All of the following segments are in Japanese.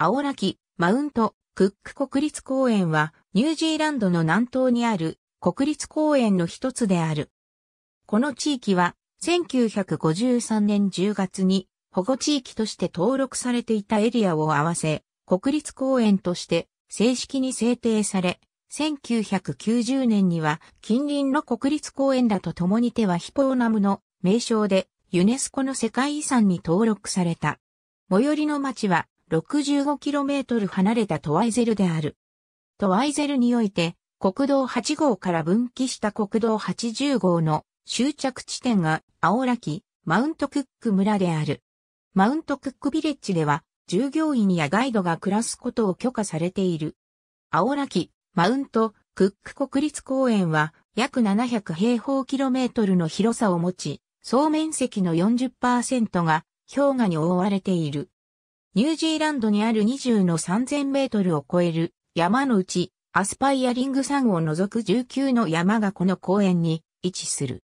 青らき、マウント、クック国立公園は、ニュージーランドの南東にある国立公園の一つである。この地域は、1953年10月に保護地域として登録されていたエリアを合わせ、国立公園として正式に制定され、1990年には近隣の国立公園らと共に手はヒポーナムの名称でユネスコの世界遺産に登録された。最寄りの町は 65km 離れたトワイゼルである。トワイゼルにおいて、国道8号から分岐した国道80号の終着地点が青らきマウントクック村である。マウントクックビレッジでは従業員やガイドが暮らすことを許可されている。青らきマウントクック国立公園は約700平方キロメートルの広さを持ち、総面積の40%が氷河に覆われている。ニュージーランドにある20の3000メートルを超える山のうち、アスパイアリング山を除く19の山がこの公園に位置する。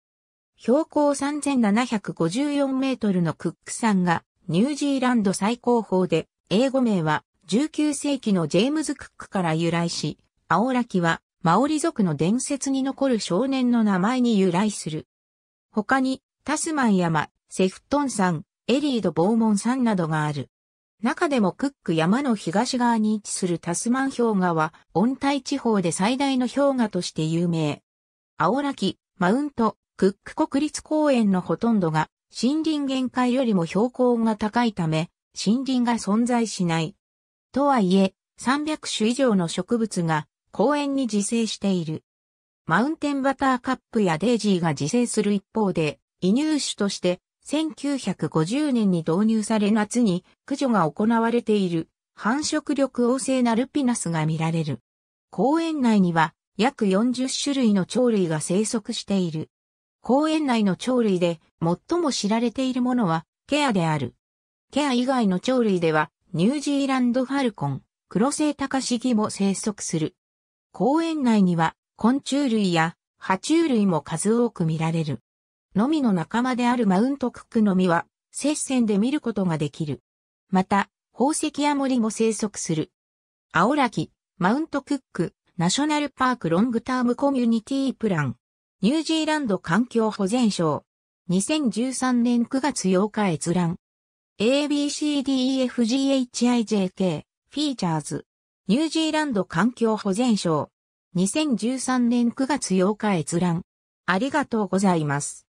標高3754メートルのクック山がニュージーランド最高峰で、英語名は19世紀のジェームズ・クックから由来し、アオラキはマオリ族の伝説に残る少年の名前に由来する。他に、タスマン山、セフトン山、エリード・ボーモン山などがある。中でもクック山の東側に位置するタスマン氷河は温帯地方で最大の氷河として有名。青ラキ、マウント、クック国立公園のほとんどが森林限界よりも標高が高いため森林が存在しない。とはいえ300種以上の植物が公園に自生している。マウンテンバターカップやデイジーが自生する一方で、移入種として1950年に導入され夏に駆除が行われている繁殖力旺盛なルピナスが見られる。公園内には約40種類の鳥類が生息している。公園内の鳥類で最も知られているものはケアである。ケア以外の鳥類ではニュージーランドファルコン、クロセイタカシギも生息する。公園内には昆虫類や爬虫類も数多く見られる。のみの仲間であるマウントクックのみは、接戦で見ることができる。また、宝石や森も生息する。青らき、マウントクック、ナショナルパークロングタームコミュニティプラン。ニュージーランド環境保全省。2013年9月8日閲覧。ABCDEFGHIJK フィーチャーズ。ニュージーランド環境保全省。2013年9月8日閲覧。ありがとうございます。